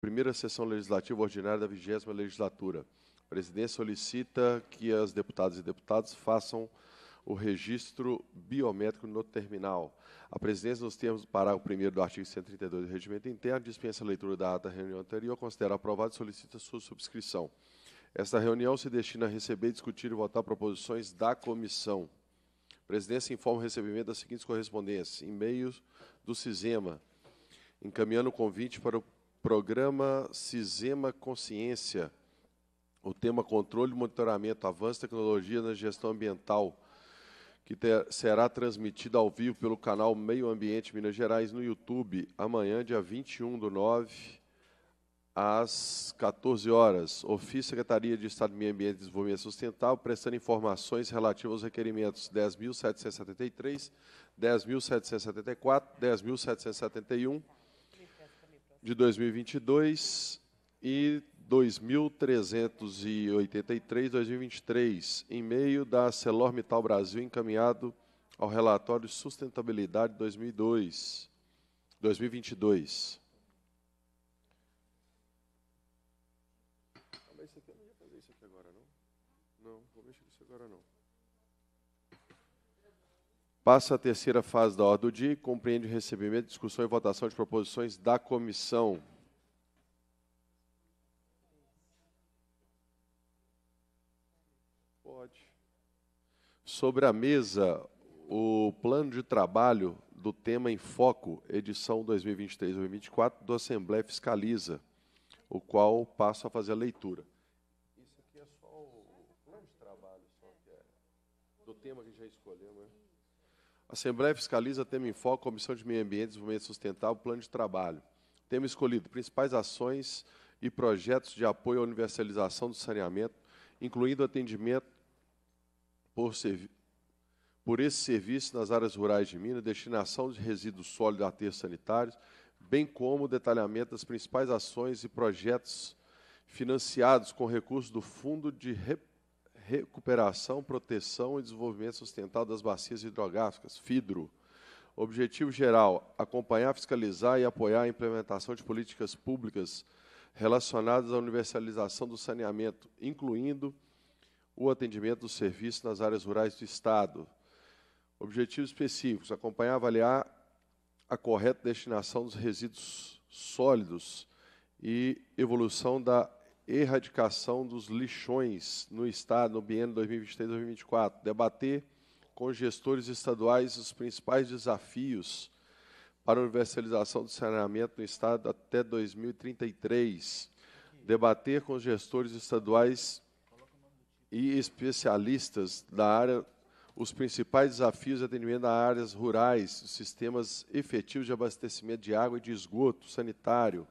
Primeira sessão legislativa ordinária da 20 legislatura. A presidência solicita que as deputadas e deputados façam o registro biométrico no terminal. A presidência, nos termos do parágrafo 1 do artigo 132 do Regimento Interno, dispensa a leitura da ata da reunião anterior, considera aprovada e solicita sua subscrição. Esta reunião se destina a receber, discutir e votar proposições da comissão. A presidência informa o recebimento das seguintes correspondências: e-mails do CISEMA, encaminhando o convite para o Programa Cisema Consciência, o tema Controle, Monitoramento, Avanço Tecnologia na Gestão Ambiental, que ter, será transmitido ao vivo pelo canal Meio Ambiente Minas Gerais no YouTube, amanhã, dia 21 do 9, às 14 horas. Ofício Secretaria de Estado de Meio Ambiente e Desenvolvimento Sustentável, prestando informações relativas aos requerimentos 10.773, 10.774, 10.771, de 2022 e 2383 2023, em meio da Celormetal Brasil encaminhado ao relatório de Sustentabilidade 2002, 2022. Mas esse aqui eu não ia fazer isso aqui agora, não? Não, vou mexer isso agora não. Passa a terceira fase da ordem do dia e compreende o recebimento, discussão e votação de proposições da comissão. Pode. Sobre a mesa, o plano de trabalho do tema em foco, edição 2023-2024, do Assembleia Fiscaliza, o qual passo a fazer a leitura. Isso aqui é só o plano de trabalho, só que é do tema que já escolhemos, né? Assembleia fiscaliza tema em foco, Comissão de Meio Ambiente, Desenvolvimento Sustentável, Plano de Trabalho. Tema escolhido, principais ações e projetos de apoio à universalização do saneamento, incluindo atendimento por, por esse serviço nas áreas rurais de Minas, destinação de resíduos sólidos a aterros sanitários, bem como o detalhamento das principais ações e projetos financiados com recursos do Fundo de Rep recuperação, proteção e desenvolvimento sustentável das bacias hidrográficas, FIDRO. Objetivo geral: acompanhar, fiscalizar e apoiar a implementação de políticas públicas relacionadas à universalização do saneamento, incluindo o atendimento dos serviços nas áreas rurais do Estado. Objetivos específicos: acompanhar, avaliar a correta destinação dos resíduos sólidos e evolução da erradicação dos lixões no Estado no biênio 2023-2024, debater com gestores estaduais os principais desafios para a universalização do saneamento no Estado até 2033, debater com gestores estaduais e especialistas da área os principais desafios de atendimento a áreas rurais, os sistemas efetivos de abastecimento de água e de esgoto sanitário,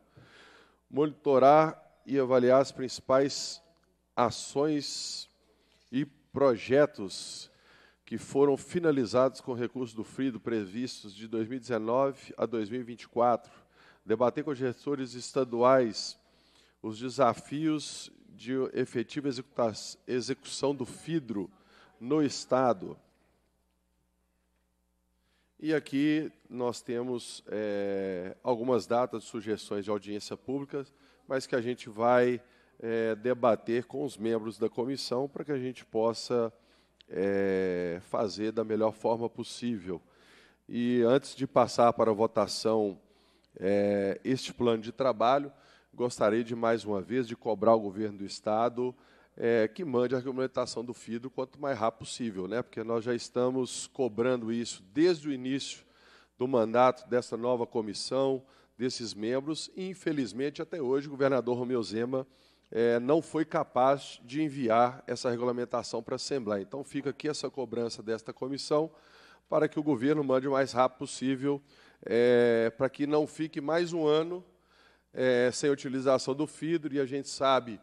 monitorar e avaliar as principais ações e projetos que foram finalizados com recursos do FRIDO previstos de 2019 a 2024, debater com os gestores estaduais os desafios de efetiva execução do FIDRO no Estado, e aqui nós temos é, algumas datas de sugestões de audiência pública, mas que a gente vai é, debater com os membros da comissão para que a gente possa é, fazer da melhor forma possível. E antes de passar para a votação é, este plano de trabalho, gostaria de mais uma vez de cobrar ao governo do Estado é, que mande a regulamentação do FIDO quanto mais rápido possível, né? porque nós já estamos cobrando isso desde o início do mandato dessa nova comissão, desses membros, e, infelizmente, até hoje, o governador Romeu Zema é, não foi capaz de enviar essa regulamentação para a Assembleia. Então, fica aqui essa cobrança desta comissão para que o governo mande o mais rápido possível, é, para que não fique mais um ano é, sem utilização do FIDRO, e a gente sabe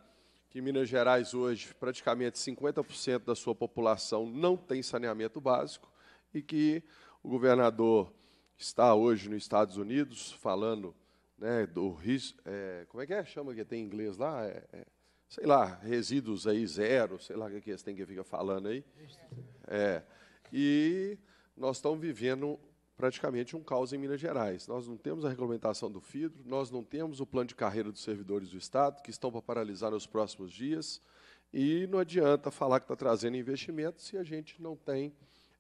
que Minas Gerais hoje praticamente 50% da sua população não tem saneamento básico e que o governador está hoje nos Estados Unidos falando né, do risco, é, como é que é chama que tem em inglês lá é, é, sei lá resíduos aí zero sei lá o que, que eles têm que ficar falando aí é e nós estamos vivendo praticamente um caos em Minas Gerais. Nós não temos a regulamentação do FIDRO, nós não temos o plano de carreira dos servidores do Estado, que estão para paralisar nos próximos dias, e não adianta falar que está trazendo investimento se a gente não tem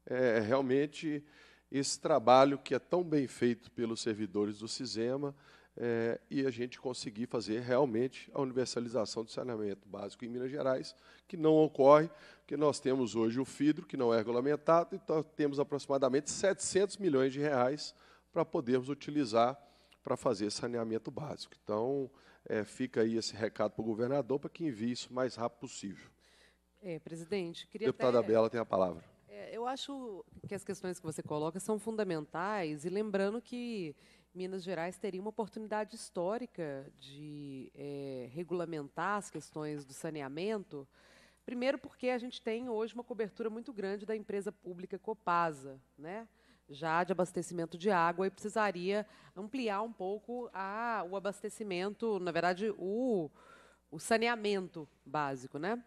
é, realmente esse trabalho que é tão bem feito pelos servidores do CISEMA, é, e a gente conseguir fazer realmente a universalização do saneamento básico em Minas Gerais, que não ocorre, porque nós temos hoje o FIDRO, que não é regulamentado, então temos aproximadamente 700 milhões de reais para podermos utilizar para fazer saneamento básico. Então, é, fica aí esse recado para o governador para que envie isso o mais rápido possível. É, presidente, queria Deputada até... Bela tem a palavra. É, eu acho que as questões que você coloca são fundamentais, e lembrando que Minas Gerais teria uma oportunidade histórica de é, regulamentar as questões do saneamento. Primeiro, porque a gente tem hoje uma cobertura muito grande da empresa pública Copasa, né? já de abastecimento de água, e precisaria ampliar um pouco a, o abastecimento, na verdade, o, o saneamento básico. Né?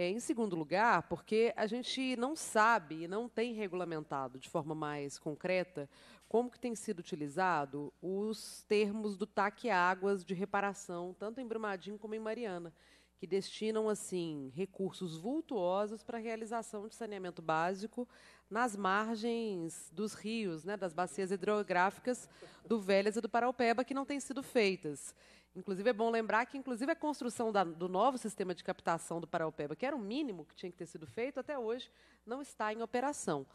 É, em segundo lugar, porque a gente não sabe e não tem regulamentado de forma mais concreta como que tem sido utilizado os termos do TAC Águas de reparação, tanto em Brumadinho como em Mariana, que destinam assim recursos vultuosos para a realização de saneamento básico nas margens dos rios, né, das bacias hidrográficas do Velhas e do Paraupeba, que não têm sido feitas. Inclusive, é bom lembrar que, inclusive, a construção da, do novo sistema de captação do Paraupeba, que era o mínimo que tinha que ter sido feito, até hoje não está em operação.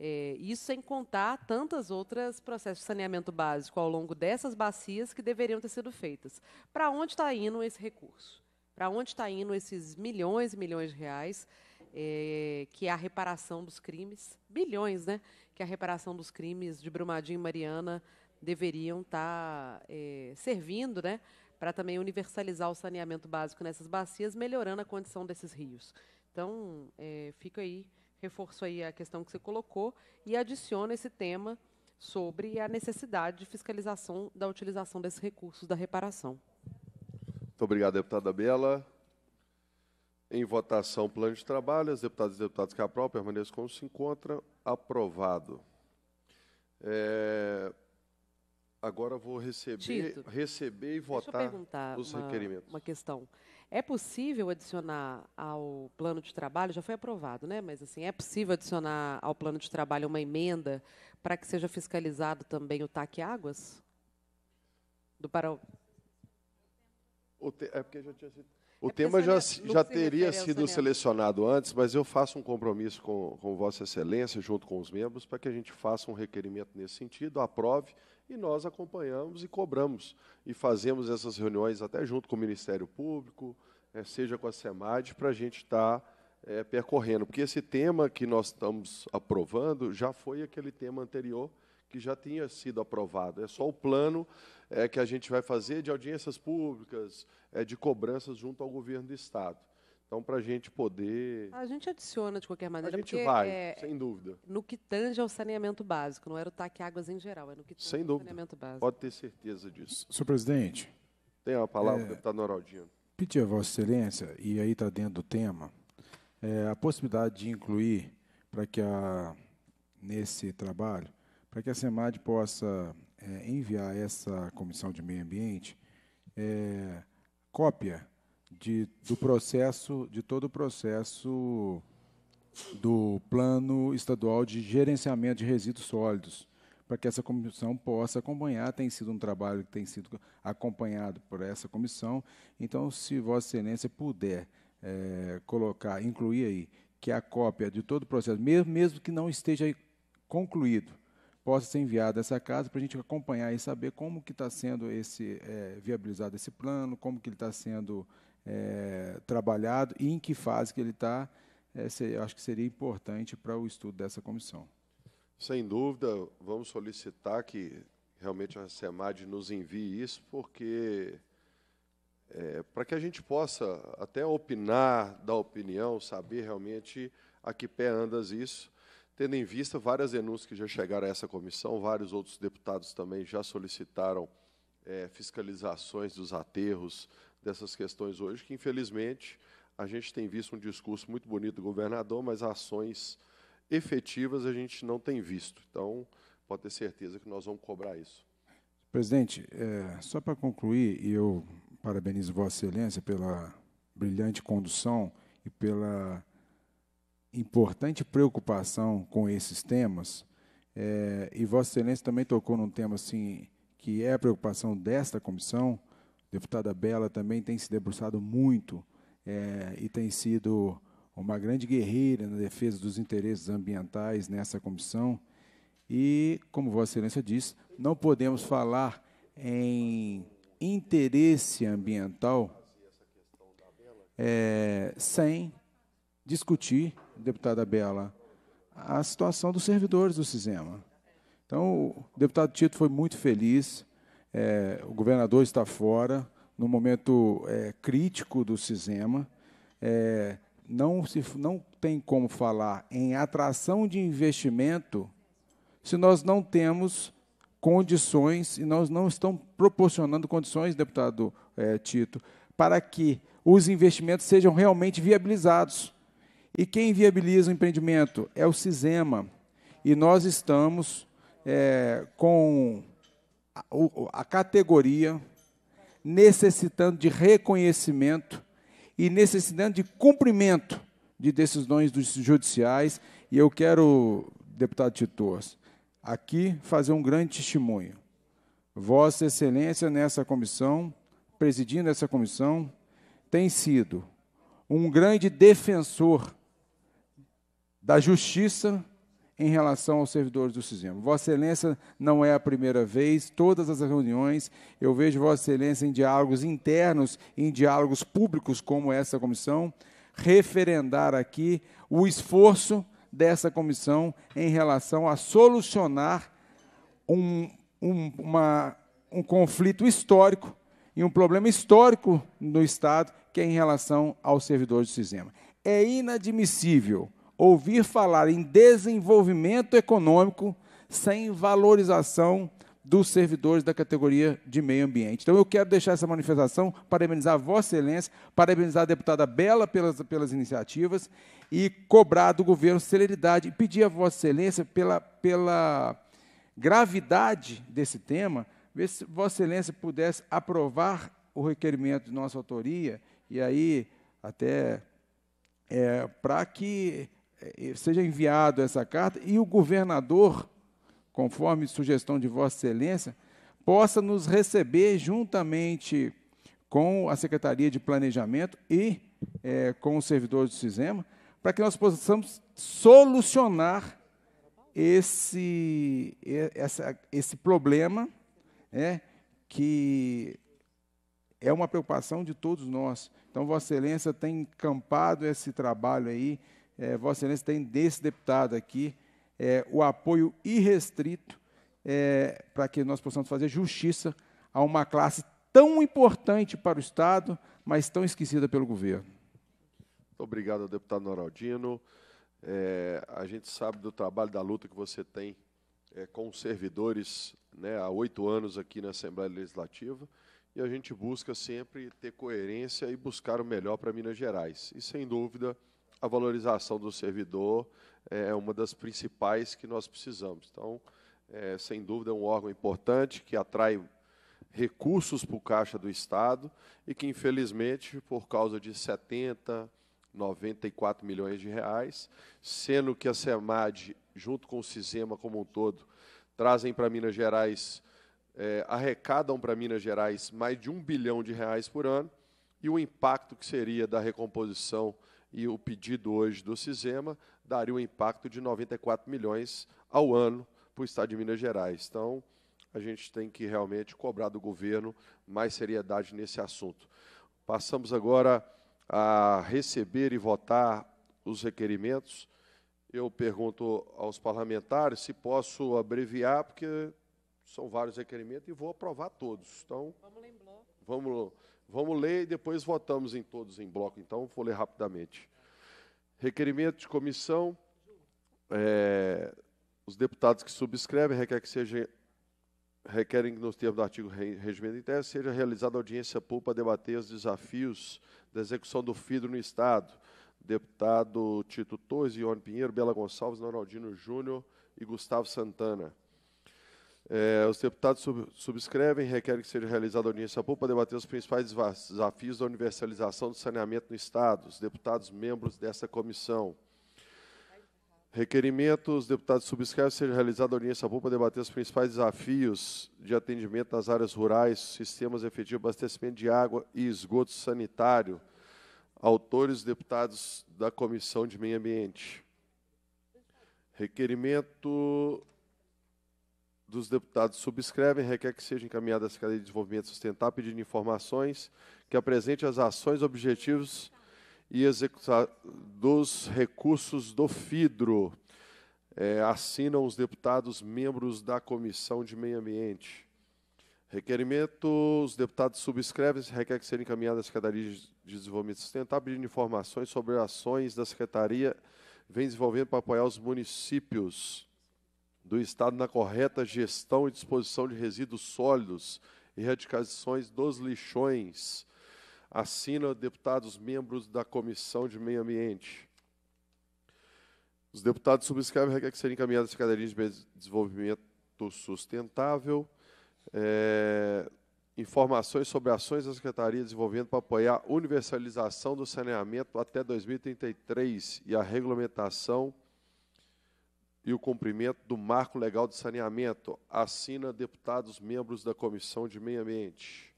É, isso sem contar tantas outras processos de saneamento básico ao longo dessas bacias que deveriam ter sido feitas. Para onde está indo esse recurso? Para onde está indo esses milhões e milhões de reais, é, que é a reparação dos crimes, bilhões, né? Que é a reparação dos crimes de Brumadinho e Mariana deveriam tá, estar eh, é, servindo né, para também universalizar o saneamento básico nessas bacias, melhorando a condição desses rios. Então, é, fica aí, reforço aí a questão que você colocou e adiciono esse tema sobre a necessidade de fiscalização da utilização desses recursos da reparação. Muito obrigado, deputada Bela. Em votação, plano de trabalho. As deputadas e deputados que aprovam permaneçam como se encontram. Aprovado. É... Agora vou receber, Tito, receber e votar os uma, requerimentos. Uma questão. É possível adicionar ao plano de trabalho, já foi aprovado, né? Mas assim, é possível adicionar ao plano de trabalho uma emenda para que seja fiscalizado também o TAC Águas? Do para o te... é porque já tinha sido... O é tema já, já teria sido selecionado antes, mas eu faço um compromisso com, com Vossa Excelência, junto com os membros, para que a gente faça um requerimento nesse sentido, aprove e nós acompanhamos e cobramos. E fazemos essas reuniões até junto com o Ministério Público, é, seja com a SEMAD, para a gente estar tá, é, percorrendo. Porque esse tema que nós estamos aprovando já foi aquele tema anterior que já tinha sido aprovado. É só o plano é, que a gente vai fazer de audiências públicas, de cobranças junto ao governo do Estado. Então, para a gente poder. A gente adiciona de qualquer maneira. A gente porque, vai, é, sem dúvida. No que tange ao saneamento básico, não era o TAC Águas em geral, é no que tange sem dúvida. saneamento básico. Pode ter certeza disso. Senhor presidente. Tem a palavra, é, deputado Noraldino. Pedir a Vossa Excelência, e aí está dentro do tema, é, a possibilidade de incluir para que a, nesse trabalho, para que a SEMAD possa é, enviar essa Comissão de Meio Ambiente é, cópia de, do processo, de todo o processo do Plano Estadual de Gerenciamento de Resíduos Sólidos, para que essa comissão possa acompanhar. Tem sido um trabalho que tem sido acompanhado por essa comissão. Então, se Vossa Excelência puder é, colocar, incluir aí, que a cópia de todo o processo, mesmo, mesmo que não esteja concluído, possa ser enviada a essa casa para a gente acompanhar e saber como que está sendo esse é, viabilizado esse plano, como que ele está sendo é, trabalhado e em que fase que ele está, é, acho que seria importante para o estudo dessa comissão. Sem dúvida, vamos solicitar que realmente a SEMAD nos envie isso, porque é, para que a gente possa até opinar, da opinião, saber realmente a que pé andas isso, tendo em vista várias denúncias que já chegaram a essa comissão, vários outros deputados também já solicitaram é, fiscalizações dos aterros, dessas questões hoje, que infelizmente a gente tem visto um discurso muito bonito do governador, mas ações efetivas a gente não tem visto. Então, pode ter certeza que nós vamos cobrar isso. Presidente, é, só para concluir, e eu parabenizo Vossa Excelência pela brilhante condução e pela importante preocupação com esses temas. É, e Vossa Excelência também tocou num tema assim que é a preocupação desta comissão, deputada Bela também tem se debruçado muito é, e tem sido uma grande guerreira na defesa dos interesses ambientais nessa comissão. E, como Vossa Excelência disse, não podemos falar em interesse ambiental é, sem discutir, deputada Bela, a situação dos servidores do Cisema. Então, o deputado Tito foi muito feliz é, o governador está fora, no momento é, crítico do Cisema. É, não, se, não tem como falar em atração de investimento se nós não temos condições, e nós não estamos proporcionando condições, deputado é, Tito, para que os investimentos sejam realmente viabilizados. E quem viabiliza o empreendimento é o Cisema. E nós estamos é, com a, categoria necessitando de reconhecimento e necessitando de cumprimento de decisões dos judiciais. E eu quero, deputado Titores, aqui fazer um grande testemunho. Vossa Excelência, nessa comissão, presidindo essa comissão, tem sido um grande defensor da justiça em relação aos servidores do Sisema. Vossa Excelência não é a primeira vez, todas as reuniões eu vejo Vossa Excelência em diálogos internos, em diálogos públicos como essa comissão, referendar aqui o esforço dessa comissão em relação a solucionar um, um, uma, um conflito histórico e um problema histórico no Estado, que é em relação aos servidores do SISEMA. É inadmissível ouvir falar em desenvolvimento econômico sem valorização dos servidores da categoria de meio ambiente. Então, eu quero deixar essa manifestação, parabenizar a Vossa Excelência, parabenizar a deputada Bela pelas, pelas iniciativas e cobrar do governo celeridade e pedir a Vossa Excelência, pela, pela gravidade desse tema, ver se Vossa Excelência pudesse aprovar o requerimento de nossa autoria, e aí até é, para que é, é, seja enviado essa carta e o governador, conforme sugestão de Vossa Excelência, possa nos receber juntamente com a Secretaria de Planejamento e é, com os servidores do SISEMA, para que nós possamos solucionar esse, essa, esse problema né, que é uma preocupação de todos nós. Então, Vossa Excelência tem encampado esse trabalho aí é, Vossa Excelência tem desse deputado aqui é, o apoio irrestrito é, para que nós possamos fazer justiça a uma classe tão importante para o Estado, mas tão esquecida pelo governo. Muito obrigado, deputado Noraldino. É, a gente sabe do trabalho, da luta que você tem é, com os servidores né, há oito anos aqui na Assembleia Legislativa e a gente busca sempre ter coerência e buscar o melhor para Minas Gerais. E, sem dúvida, a valorização do servidor é, é uma das principais que nós precisamos. Então, é, sem dúvida, é um órgão importante que atrai recursos para o caixa do Estado e que, infelizmente, por causa de 70, 94 milhões de reais, sendo que a SEMAD, junto com o CISEMA como um todo, trazem para Minas Gerais, é, arrecadam para Minas Gerais mais de um bilhão de reais por ano, e o impacto que seria da recomposição e o pedido hoje do Cisema daria um impacto de 94 milhões ao ano para o Estado de Minas Gerais. Então, a gente tem que realmente cobrar do governo mais seriedade nesse assunto. Passamos agora a receber e votar os requerimentos. Eu pergunto aos parlamentares se posso abreviar, porque são vários requerimentos e vou aprovar todos. Então, vamos, vamos Vamos ler e depois votamos em todos em bloco. Então, vou ler rapidamente. Requerimento de comissão. É, os deputados que subscrevem requer que seja requerem que, nos termos do artigo regimento interno, seja realizada audiência pública para debater os desafios da execução do FIDRO no Estado. Deputado Tito Torres, Ione Pinheiro, Bela Gonçalves, Noraldino Júnior e Gustavo Santana. É, os deputados sub, subscrevem e requerem que seja realizada audiência pública para debater os principais desafios da universalização do saneamento no Estado. Os deputados membros dessa comissão. Requerimento, os deputados subscrevem que seja realizada audiência pública para debater os principais desafios de atendimento nas áreas rurais, sistemas efetivos de abastecimento de água e esgoto sanitário. Autores, deputados da Comissão de Meio Ambiente. Requerimento dos deputados subscrevem requer que seja encaminhada à Secretaria de Desenvolvimento Sustentável pedindo informações que apresente as ações, objetivos e execução dos recursos do FIDRO. É, assinam os deputados membros da Comissão de Meio Ambiente. Requerimento, os deputados subscrevem, requer que seja encaminhada à Secretaria de Desenvolvimento Sustentável pedindo informações sobre ações da Secretaria vem desenvolvendo para apoiar os municípios do Estado na correta gestão e disposição de resíduos sólidos, e radicações dos lixões. Assina deputados membros da Comissão de Meio Ambiente. Os deputados subscrevem requer que seja encaminhada à Secretaria de Desenvolvimento Sustentável é, informações sobre ações da Secretaria desenvolvendo para apoiar a universalização do saneamento até 2033 e a regulamentação e o cumprimento do Marco Legal de Saneamento. Assina deputados membros da Comissão de Meio Ambiente.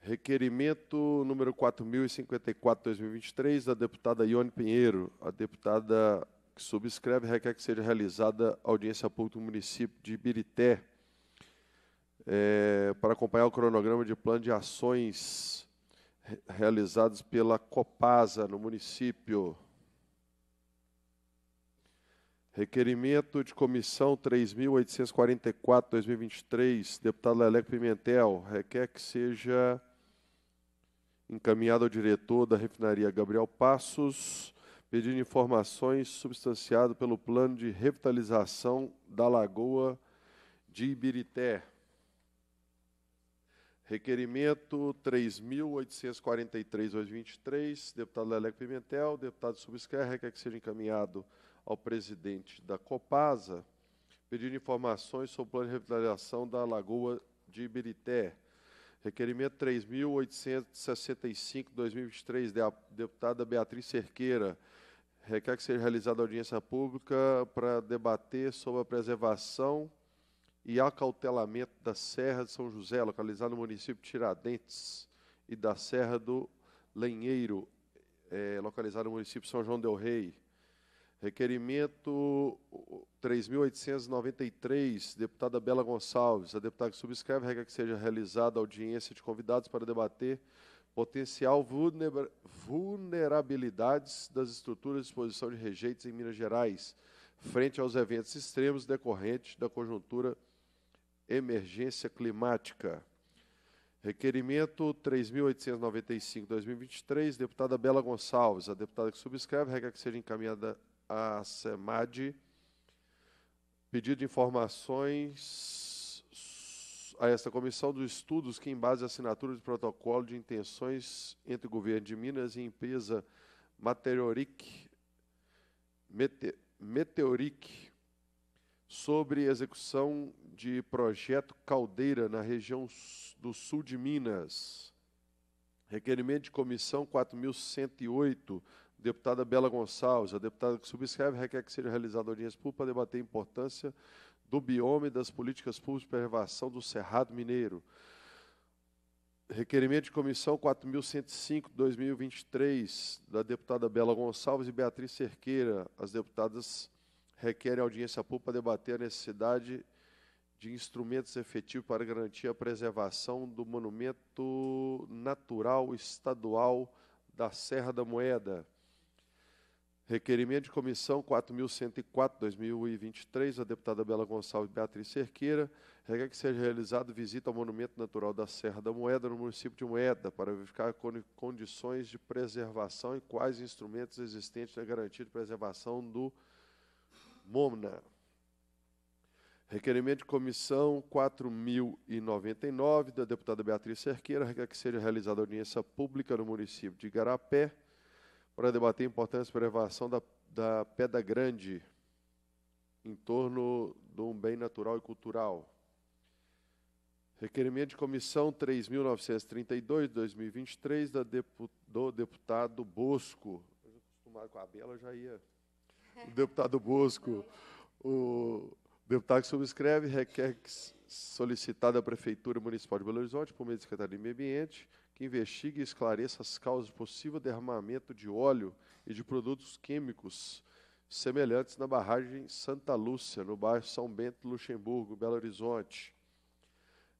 Requerimento número 4054/2023 da deputada Ione Pinheiro. A deputada que subscreve requer que seja realizada audiência pública no município de Ibirité é, para acompanhar o cronograma de plano de ações realizados pela Copasa no município. Requerimento de comissão 3.844-2023, deputado Leleco Pimentel, requer que seja encaminhado ao diretor da refinaria Gabriel Passos, pedindo informações substanciado pelo plano de revitalização da Lagoa de Ibirité. Requerimento 3.843-2023, deputado Leleco Pimentel, deputado Subsquer, requer que seja encaminhado ao presidente da Copasa, pedindo informações sobre o plano de revitalização da Lagoa de Ibirité. Requerimento 3.865-2023, deputada Beatriz Cerqueira. Requer que seja realizada audiência pública para debater sobre a preservação e acautelamento da Serra de São José, localizada no município de Tiradentes, e da Serra do Lenheiro, é, localizada no município de São João del Rei. Requerimento 3.893, deputada Bela Gonçalves. A deputada que subscreve regra que seja realizada audiência de convidados para debater potencial vulnerabilidades das estruturas de exposição de rejeitos em Minas Gerais, frente aos eventos extremos decorrentes da conjuntura emergência climática. Requerimento 3.895-2023, deputada Bela Gonçalves. A deputada que subscreve regra que seja encaminhada a SEMAD pedido de informações a esta comissão dos estudos que, em base à assinatura de protocolo de intenções entre o governo de Minas e a empresa Meteoric, Meteoric sobre execução de projeto Caldeira na região do sul de Minas. Requerimento de comissão 4108 deputada Bela Gonçalves, a deputada que subscreve requer que seja realizada audiência pública para debater a importância do bioma e das políticas públicas de preservação do Cerrado Mineiro. Requerimento de comissão 4.105-2023, da deputada Bela Gonçalves e Beatriz Cerqueira. As deputadas requerem audiência pública para debater a necessidade de instrumentos efetivos para garantir a preservação do monumento natural estadual da Serra da Moeda. Requerimento de comissão 4.104-2023, a deputada Bela Gonçalves Beatriz Cerqueira, requer que seja realizada visita ao Monumento Natural da Serra da Moeda, no município de Moeda, para verificar condições de preservação e quais instrumentos existentes na garantia de preservação do MOMNA. Requerimento de comissão 4.099, da deputada Beatriz Cerqueira, requer que seja realizada audiência pública no município de Garapé, para debater a importância e preservação da, da Pedra Grande em torno de um bem natural e cultural. Requerimento de comissão 3.932, 2023, da depu, do deputado Bosco. Eu acostumado com a Bela, já ia. O deputado Bosco. O deputado que subscreve requer que solicitada à Prefeitura Municipal de Belo Horizonte, por meio da Secretaria de Meio Ambiente, que investigue e esclareça as causas de possível derramamento de óleo e de produtos químicos semelhantes na barragem Santa Lúcia, no bairro São Bento Luxemburgo, Belo Horizonte.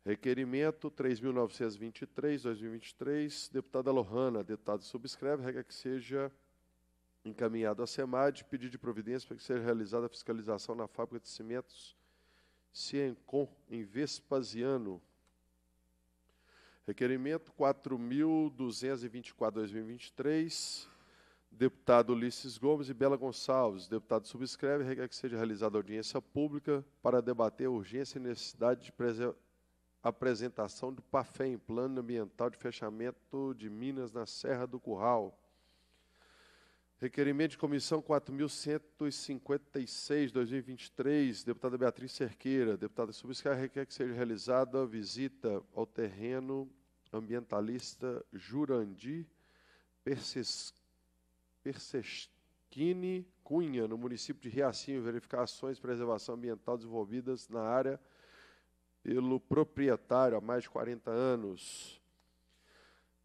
Requerimento 3.923-2023, deputada Lohana, deputado subscreve, regra que seja encaminhado à SEMAD, pedido de providência para que seja realizada a fiscalização na fábrica de cimentos Ciencom, em Vespasiano, Requerimento 4.224, 2023. Deputado Ulisses Gomes e Bela Gonçalves. Deputado subscreve, requer que seja realizada audiência pública para debater a urgência e necessidade de apresentação do PAFEM, Plano Ambiental de Fechamento de Minas na Serra do Curral. Requerimento de comissão 4156, 2023, deputada Beatriz Cerqueira. Deputada Subscar requer que seja realizada a visita ao terreno ambientalista Jurandi Perses, Perseschini Cunha, no município de Riacinho, verificar ações de preservação ambiental desenvolvidas na área pelo proprietário há mais de 40 anos.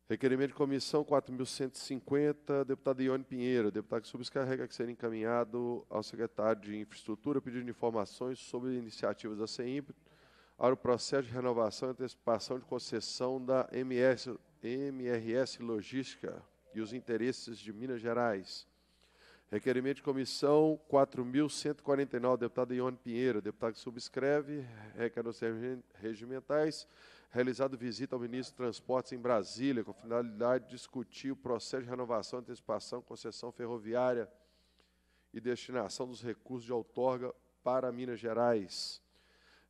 Requerimento de comissão 4.150, deputado Ione Pinheiro, deputado que subscarrega que será encaminhado ao secretário de Infraestrutura pedindo informações sobre iniciativas da CEIMP para o processo de renovação e antecipação de concessão da MS, MRS Logística e os interesses de Minas Gerais. Requerimento de comissão 4.149, deputado Ione Pinheiro, deputado que subscreve, requer os regimentais realizado visita ao ministro de Transportes em Brasília, com finalidade de discutir o processo de renovação, antecipação, concessão ferroviária e destinação dos recursos de outorga para Minas Gerais.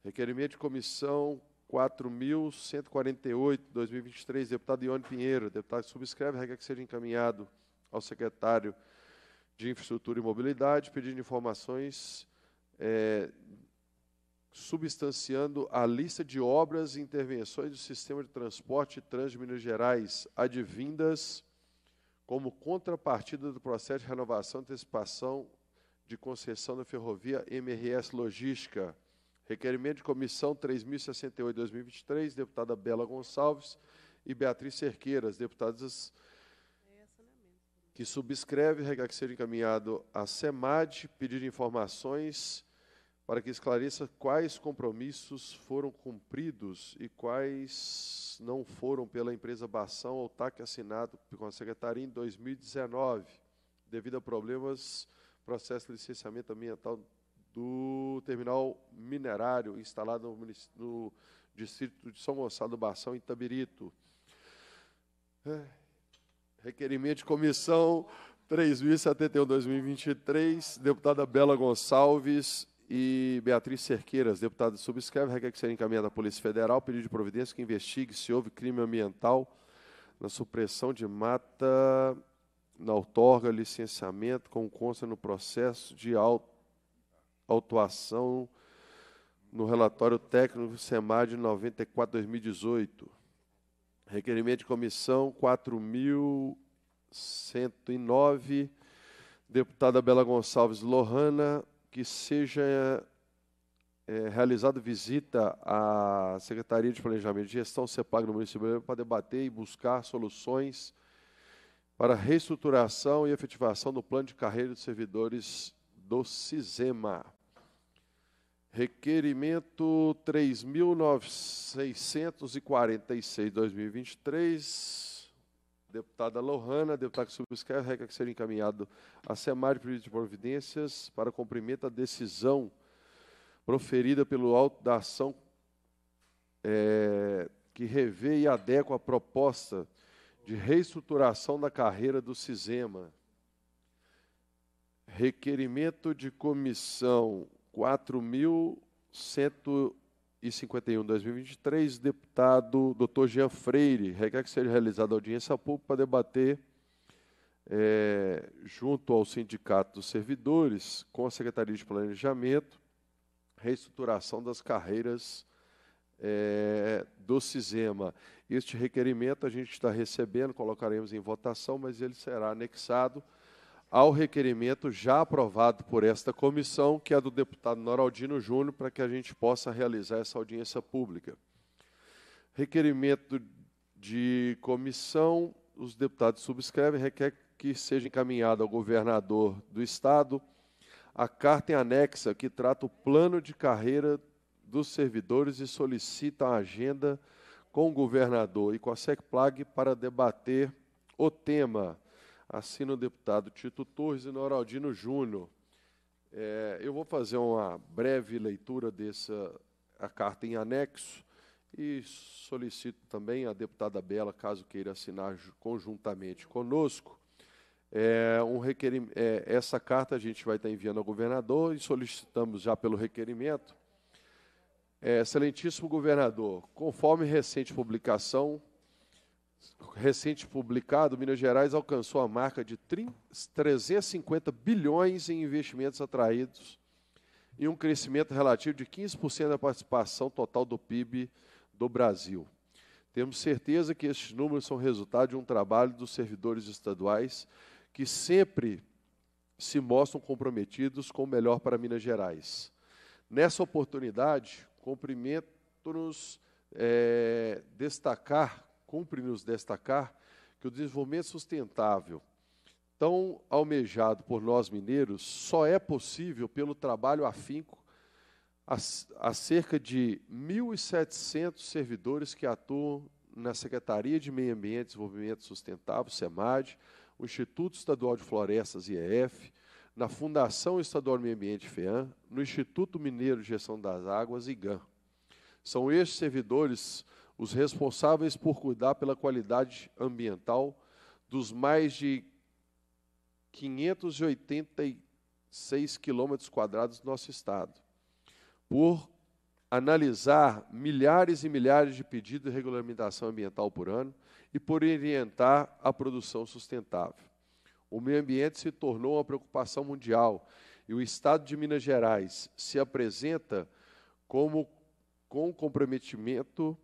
Requerimento de comissão 4.148, 2023, deputado Ione Pinheiro. Deputado que subscreve, requer que seja encaminhado ao secretário de Infraestrutura e Mobilidade, pedindo informações é, substanciando a lista de obras e intervenções do sistema de transporte trans de Minas Gerais, advindas como contrapartida do processo de renovação e antecipação de concessão da ferrovia MRS Logística. Requerimento de comissão 3068-2023, deputada Bela Gonçalves e Beatriz Cerqueiras, deputadas que subscreve, requer que seja encaminhado à SEMAD, pedir informações para que esclareça quais compromissos foram cumpridos e quais não foram pela empresa Bação ou TAC assinado com a Secretaria em 2019, devido a problemas processo de licenciamento ambiental do terminal minerário instalado no, distrito de São Gonçalo do Bação, em Tabirito. É. Requerimento de comissão 3071-2023, deputada Bela Gonçalves, e Beatriz Cerqueiras, deputada, subscreve, requer que seja encaminhada à Polícia Federal, pedido de providência que investigue se houve crime ambiental na supressão de mata na outorga, licenciamento, com consta no processo de autuação no relatório técnico SEMAD 94-2018. Requerimento de comissão 4109, deputada Bela Gonçalves Lohana, que seja é, realizada visita à Secretaria de Planejamento e Gestão CEPAG no município para debater e buscar soluções para a reestruturação e efetivação do plano de carreira dos servidores do CISEMA. Requerimento 3646 2023, deputada Lohana, deputado que subscreve, regra que seja encaminhado à SEMAR de providências para cumprimento da decisão proferida pelo auto da ação é, que revê e adequa a proposta de reestruturação da carreira do CISEMA. Requerimento de comissão 4100 e 51 2023, deputado Dr. Jean Freire requer que seja realizada audiência pública para debater, é, junto ao Sindicato dos Servidores, com a Secretaria de Planejamento, reestruturação das carreiras é, do CISEMA. Este requerimento a gente está recebendo, colocaremos em votação, mas ele será anexado ao requerimento já aprovado por esta comissão, que é do deputado Noraldino Júnior, para que a gente possa realizar essa audiência pública. Requerimento de comissão, os deputados subscrevem, requer que seja encaminhado ao governador do Estado a carta em anexa que trata o plano de carreira dos servidores e solicita a agenda com o governador e com a SECPLAG para debater o tema assina o deputado Tito Torres e Noraldino Júnior. É, eu vou fazer uma breve leitura dessa a carta em anexo e solicito também a deputada Bela, caso queira assinar conjuntamente conosco, é, um requerim, é, essa carta a gente vai estar enviando ao governador e solicitamos já pelo requerimento. É, excelentíssimo governador, conforme recente publicação recente publicado, Minas Gerais alcançou a marca de 350 bilhões em investimentos atraídos e um crescimento relativo de 15% da participação total do PIB do Brasil. Temos certeza que estes números são resultado de um trabalho dos servidores estaduais que sempre se mostram comprometidos com o melhor para Minas Gerais. Nessa oportunidade, cumprimento-nos é, destacar cumpre nos destacar que o desenvolvimento sustentável, tão almejado por nós mineiros, só é possível pelo trabalho afinco a, cerca de 1.700 servidores que atuam na Secretaria de Meio Ambiente e Desenvolvimento Sustentável, SEMAD, o Instituto Estadual de Florestas, IEF, na Fundação Estadual de Meio Ambiente, FEAM, no Instituto Mineiro de Gestão das Águas, IGAM. São estes servidores os responsáveis por cuidar pela qualidade ambiental dos mais de 586 quilômetros quadrados do nosso estado, por analisar milhares e milhares de pedidos de regulamentação ambiental por ano e por orientar a produção sustentável. O meio ambiente se tornou uma preocupação mundial e o Estado de Minas Gerais se apresenta como com comprometimento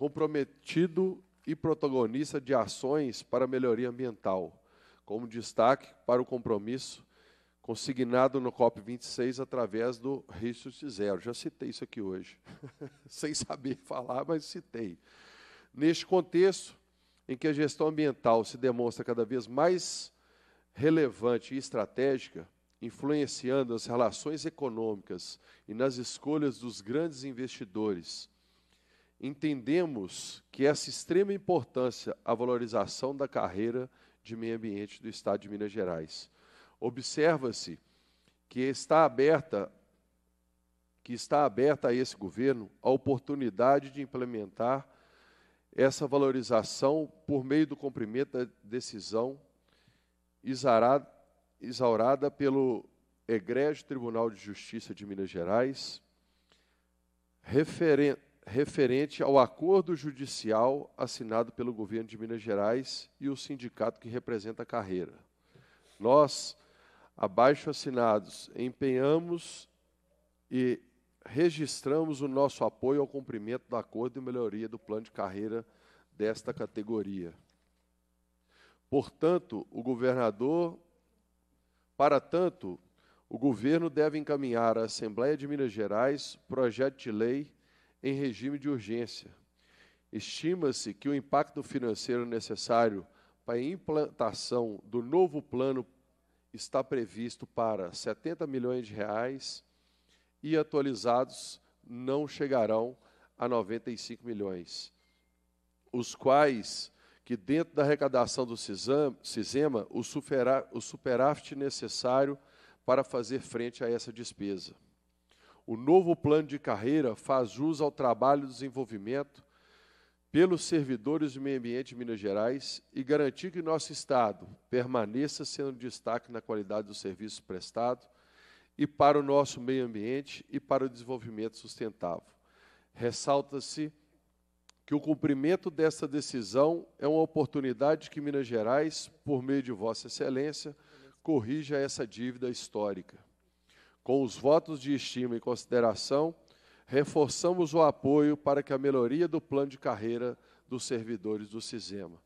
comprometido e protagonista de ações para a melhoria ambiental, como destaque para o compromisso consignado no COP26 através do Risco Zero. Já citei isso aqui hoje, sem saber falar, mas citei. Neste contexto em que a gestão ambiental se demonstra cada vez mais relevante e estratégica, influenciando as relações econômicas e nas escolhas dos grandes investidores, entendemos que essa extrema importância à valorização da carreira de meio ambiente do Estado de Minas Gerais. Observa-se que está aberta que está aberta a esse governo a oportunidade de implementar essa valorização por meio do cumprimento da decisão exaurada pelo egrégio Tribunal de Justiça de Minas Gerais, referente referente ao acordo judicial assinado pelo governo de Minas Gerais e o sindicato que representa a carreira. Nós, abaixo assinados, empenhamos e registramos o nosso apoio ao cumprimento do acordo de melhoria do plano de carreira desta categoria. Portanto, o governador, para tanto, o governo deve encaminhar à Assembleia de Minas Gerais projeto de lei em regime de urgência. Estima-se que o impacto financeiro necessário para a implantação do novo plano está previsto para 70 milhões de reais e atualizados não chegarão a 95 milhões, os quais que dentro da arrecadação do Cisema o superávit necessário para fazer frente a essa despesa. O novo plano de carreira faz jus ao trabalho de desenvolvimento pelos servidores do meio ambiente de Minas Gerais e garantir que nosso Estado permaneça sendo destaque na qualidade do serviço prestado e para o nosso meio ambiente e para o desenvolvimento sustentável. Ressalta-se que o cumprimento desta decisão é uma oportunidade que Minas Gerais, por meio de Vossa Excelência, corrija essa dívida histórica. Com os votos de estima e consideração, reforçamos o apoio para que a melhoria do plano de carreira dos servidores do CISEMA.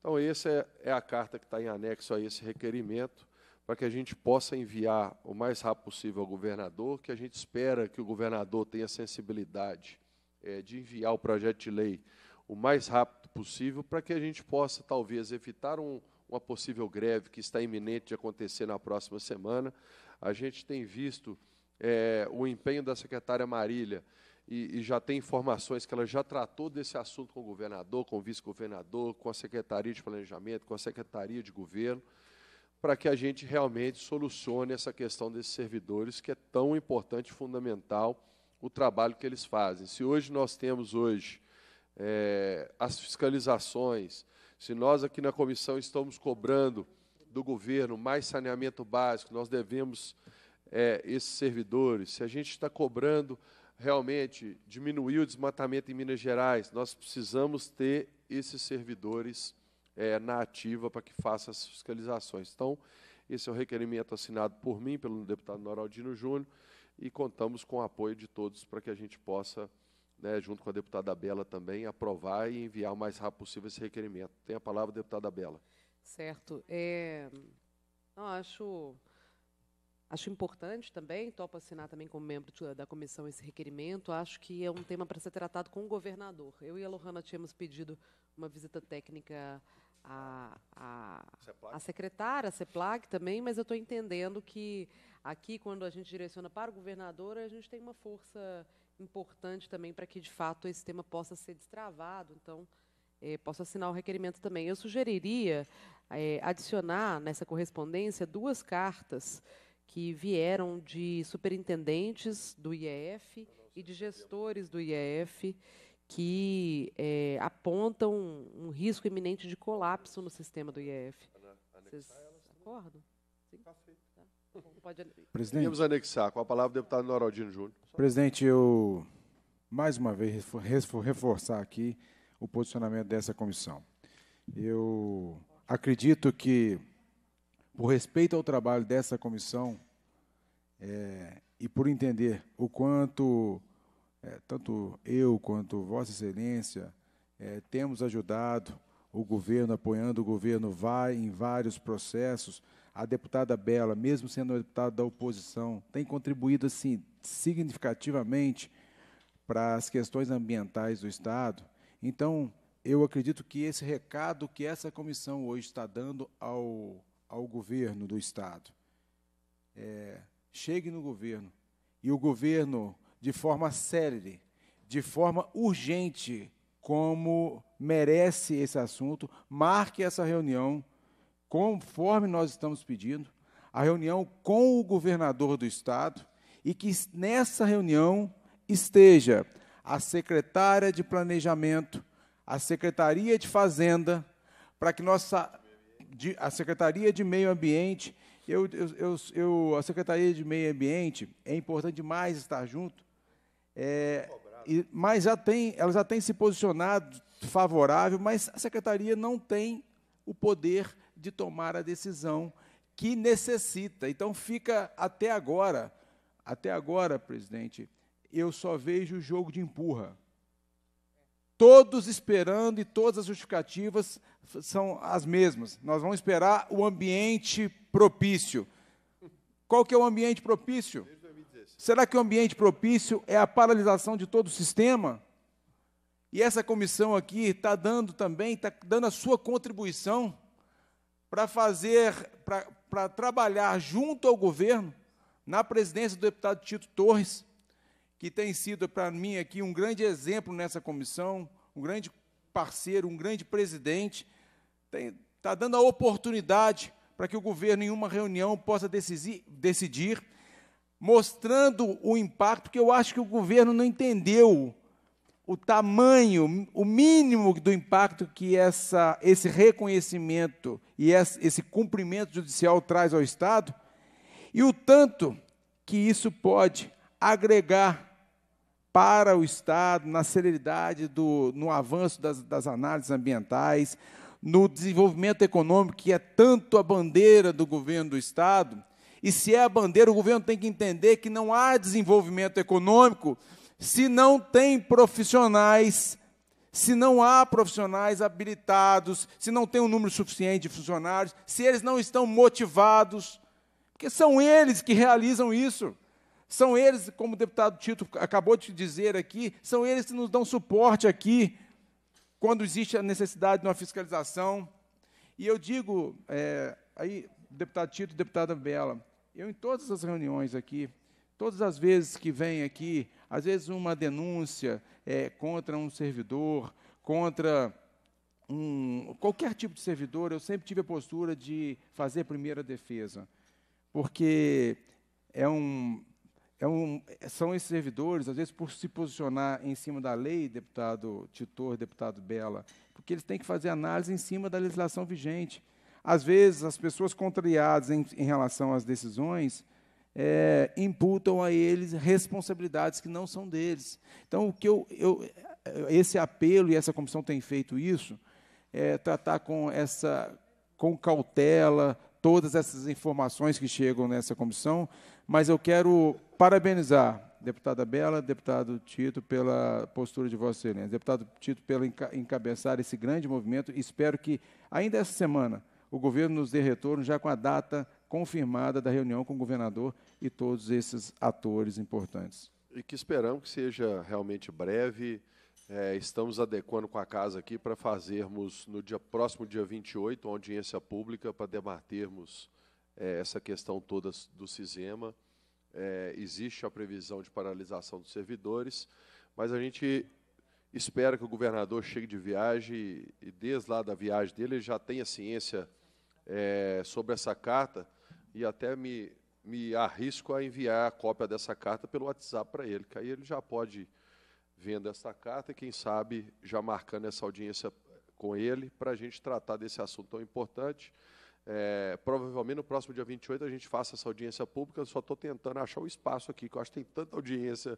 Então, essa é, é a carta que está em anexo a esse requerimento, para que a gente possa enviar o mais rápido possível ao governador, que a gente espera que o governador tenha sensibilidade é, de enviar o projeto de lei o mais rápido possível, para que a gente possa, talvez, evitar um, uma possível greve que está iminente de acontecer na próxima semana, a gente tem visto é, o empenho da secretária Marília e, e, já tem informações que ela já tratou desse assunto com o governador, com o vice-governador, com a Secretaria de Planejamento, com a Secretaria de Governo, para que a gente realmente solucione essa questão desses servidores, que é tão importante, fundamental, o trabalho que eles fazem. Se hoje nós temos hoje é, as fiscalizações, se nós aqui na comissão estamos cobrando do governo, mais saneamento básico, nós devemos é, esses servidores, se a gente está cobrando realmente diminuir o desmatamento em Minas Gerais, nós precisamos ter esses servidores é, na ativa para que façam as fiscalizações. Então, esse é o requerimento assinado por mim, pelo deputado Noraldino Júnior, e contamos com o apoio de todos para que a gente possa, né, junto com a deputada Bela também, aprovar e enviar o mais rápido possível esse requerimento. Tem a palavra, deputada Bela. Certo. É, não, acho, acho importante também, topo assinar também como membro de, da comissão esse requerimento. Acho que é um tema para ser tratado com o governador. Eu e a Lohana tínhamos pedido uma visita técnica a, a, a secretária, a CEPLAG também, mas eu estou entendendo que aqui, quando a gente direciona para o governador, a gente tem uma força importante também para que, de fato, esse tema possa ser destravado. Então, é, posso assinar o requerimento também. Eu sugeriria é, adicionar nessa correspondência duas cartas que vieram de superintendentes do IEF e de gestores do IEF que é, apontam um, risco iminente de colapso no sistema do IEF. Vocês acordam? Sim? Tá. Presidente. Vamos anexar. Com a palavra, o deputado Noraldino Júnior. Presidente, eu mais uma vez reforçar aqui o posicionamento dessa comissão. Eu acredito que, por respeito ao trabalho dessa comissão, é, e por entender o quanto é, tanto eu quanto Vossa Excelência é, temos ajudado o governo, apoiando o governo vai em vários processos. A deputada Bela, mesmo sendo deputada da oposição, tem contribuído assim significativamente para as questões ambientais do Estado. Então, eu acredito que esse recado que essa comissão hoje está dando ao, ao governo do Estado, é, chegue no governo, e o governo, de forma célere, de forma urgente, como merece esse assunto, marque essa reunião, conforme nós estamos pedindo, a reunião com o governador do Estado, e que nessa reunião esteja a secretária de Planejamento, a Secretaria de Fazenda, para que nossa de, a Secretaria de Meio Ambiente, eu, eu, eu, a Secretaria de Meio Ambiente é importante mais estar junto, é, e, mas já tem, ela já tem se posicionado favorável, mas a Secretaria não tem o poder de tomar a decisão que necessita. Então fica até agora, até agora, presidente, eu só vejo o jogo de empurra. Todos esperando e todas as justificativas são as mesmas. Nós vamos esperar o ambiente propício. Qual que é o ambiente propício? Será que o ambiente propício é a paralisação de todo o sistema? E essa comissão aqui está dando também, está dando a sua contribuição para fazer, para trabalhar junto ao governo, na presidência do deputado Tito Torres, que tem sido para mim aqui um grande exemplo nessa comissão, um grande parceiro, um grande presidente, está dando a oportunidade para que o governo, em uma reunião, possa decidir, decidir, mostrando o impacto, que eu acho que o governo não entendeu o tamanho, o mínimo do impacto que essa, esse reconhecimento e esse cumprimento judicial traz ao Estado, e o tanto que isso pode agregar para o Estado, na celeridade, do, no avanço das, das análises ambientais, no desenvolvimento econômico, que é tanto a bandeira do governo do Estado, e se é a bandeira, o governo tem que entender que não há desenvolvimento econômico se não tem profissionais, se não há profissionais habilitados, se não tem um número suficiente de funcionários, se eles não estão motivados, porque são eles que realizam isso. São eles, como o deputado Tito acabou de dizer aqui, são eles que nos dão suporte aqui quando existe a necessidade de uma fiscalização. E eu digo, é, aí, deputado Tito, deputada Bela, eu em todas as reuniões aqui, todas as vezes que vem aqui, às vezes uma denúncia é, contra um servidor, contra um, qualquer tipo de servidor, eu sempre tive a postura de fazer primeira defesa, porque é um, é um, é, são esses servidores, às vezes, por se posicionar em cima da lei, deputado Titor, deputado Bela, porque eles têm que fazer análise em cima da legislação vigente. Às vezes, as pessoas contrariadas em, em relação às decisões é, imputam a eles responsabilidades que não são deles. Então, o que eu, eu, esse apelo e essa comissão tem feito isso é tratar com essa com cautela todas essas informações que chegam nessa comissão, mas eu quero parabenizar deputada Bela, deputado Tito, pela postura de Vossa Excelência, deputado Tito, pelo encabeçar esse grande movimento. Espero que, ainda essa semana, o governo nos dê retorno já com a data confirmada da reunião com o governador e todos esses atores importantes. E que esperamos que seja realmente breve. É, estamos adequando com a casa aqui para fazermos, no dia próximo dia 28, uma audiência pública para debatermos é, essa questão toda do CISEMA é, existe a previsão de paralisação dos servidores, mas a gente espera que o governador chegue de viagem e, desde lá da viagem dele, ele já tenha ciência é, sobre essa carta e até me, me arrisco a enviar a cópia dessa carta pelo WhatsApp para ele, que aí ele já pode, vendo essa carta, e quem sabe já marcando essa audiência com ele, para a gente tratar desse assunto tão importante. É, provavelmente no próximo dia 28 a gente faça essa audiência pública. Eu só estou tentando achar o um espaço aqui, que eu acho que tem tanta audiência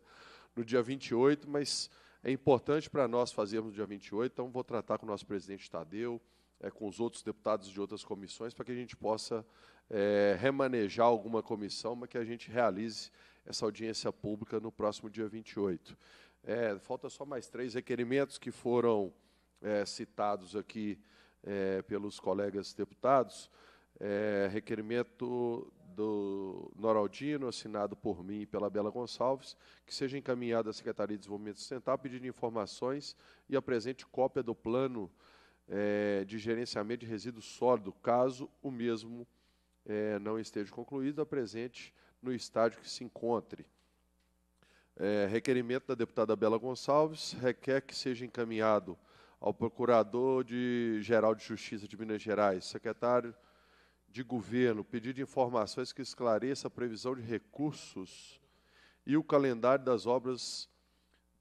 no dia 28, mas é importante para nós fazermos no dia 28. Então, vou tratar com o nosso presidente Tadeu, é, com os outros deputados de outras comissões, para que a gente possa é, remanejar alguma comissão, mas que a gente realize essa audiência pública no próximo dia 28. É, falta só mais três requerimentos que foram é, citados aqui é, pelos colegas deputados, é, requerimento do Noraldino, assinado por mim e pela Bela Gonçalves, que seja encaminhado à Secretaria de Desenvolvimento Sustentável pedindo informações e apresente cópia do plano é, de gerenciamento de resíduos sólidos, caso o mesmo é, não esteja concluído, apresente no estádio que se encontre. É, requerimento da deputada Bela Gonçalves requer que seja encaminhado ao Procurador de Geral de Justiça de Minas Gerais, secretário de Governo, pedido de informações que esclareça a previsão de recursos e o calendário das obras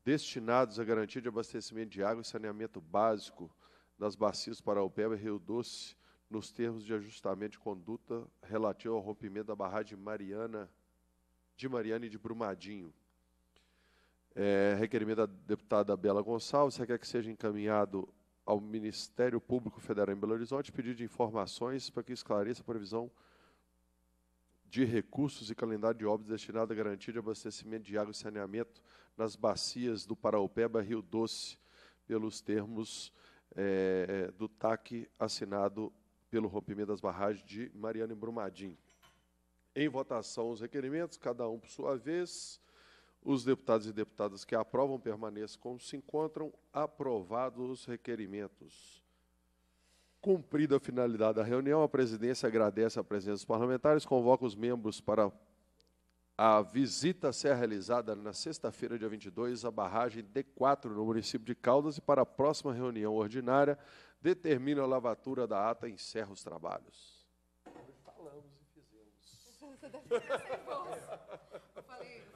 destinados à garantia de abastecimento de água e saneamento básico das bacias para Upeba e Rio Doce, nos termos de ajustamento de conduta relativo ao rompimento da barragem Mariana, de Mariana e de Brumadinho. É, requerimento da deputada Bela Gonçalves, requer que seja encaminhado ao Ministério Público Federal em Belo Horizonte pedido de informações para que esclareça a previsão de recursos e calendário de obras destinado a garantir de abastecimento de água e saneamento nas bacias do Paraupeba Rio Doce, pelos termos é, do TAC assinado pelo rompimento das barragens de Mariana e Brumadinho. Em votação os requerimentos, cada um por sua vez. Os deputados e deputadas que aprovam permaneçam como se encontram aprovados os requerimentos. Cumprida a finalidade da reunião, a presidência agradece a presença dos parlamentares, convoca os membros para a visita a ser realizada na sexta-feira, dia 22, à barragem D4, no município de Caldas, e para a próxima reunião ordinária, determina a lavatura da ata e encerra os trabalhos. Falamos e fizemos. Você deve ter Eu falei,